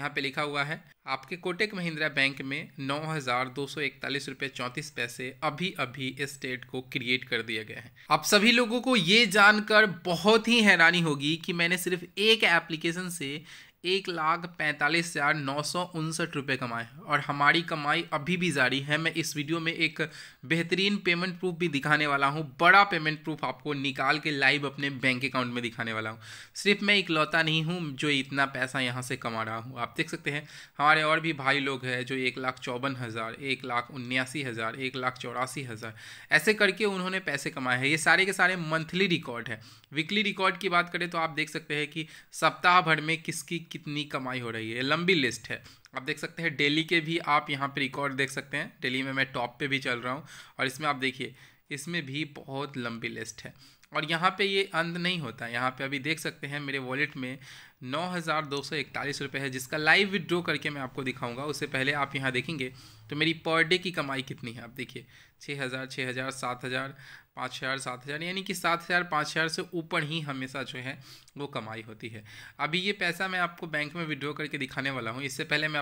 यहाँ पे लिखा हुआ है आपके कोटेक महिंद्रा बैंक में नौ हज़ार दो सौ इकतालीस रुपए चौंतीस पैसे अभी अभी स्टेट को क्रिएट कर दिए गए हैं आप सभी लोगों को ये जानकर बहुत ही हैरानी होगी कि मैंने सिर्फ एक एप्लीकेशन से एक लाख पैंतालीस हज़ार नौ सौ उनसठ रुपये कमाए और हमारी कमाई अभी भी जारी है मैं इस वीडियो में एक बेहतरीन पेमेंट प्रूफ भी दिखाने वाला हूँ बड़ा पेमेंट प्रूफ आपको निकाल के लाइव अपने बैंक अकाउंट में दिखाने वाला हूँ सिर्फ मैं इकलौता नहीं हूँ जो इतना पैसा यहाँ से कमा रहा हूँ आप देख सकते हैं हमारे और भी भाई लोग हैं जो एक लाख चौवन हज़ार एक लाख उन्यासी हज़ार एक लाख चौरासी हज़ार ऐसे करके उन्होंने पैसे कमाए हैं ये सारे के सारे मंथली रिकॉर्ड है वीकली रिकॉर्ड की बात करें तो आप देख सकते हैं कि सप्ताह भर में किसकी कितनी कमाई हो रही है लंबी लिस्ट है आप देख सकते हैं डेली के भी आप यहाँ पे रिकॉर्ड देख सकते हैं डेली में मैं टॉप पे भी चल रहा हूँ और इसमें आप देखिए इसमें भी बहुत लंबी लिस्ट है और यहाँ पे ये अंत नहीं होता यहाँ पे अभी देख सकते हैं मेरे वॉलेट में नौ हज़ार दो सौ इकतालीस रुपये है जिसका लाइव विड्रो करके मैं आपको दिखाऊंगा उससे पहले आप यहाँ देखेंगे तो मेरी पर डे की कमाई कितनी है आप देखिए छः हज़ार छः हज़ार सात हज़ार पाँच हज़ार सात हज़ार यानी कि सात हज़ार पाँच हज़ार से ऊपर ही हमेशा जो है वो कमाई होती है अभी ये पैसा मैं आपको बैंक में विड्रॉ करके दिखाने वाला हूँ इससे पहले मैं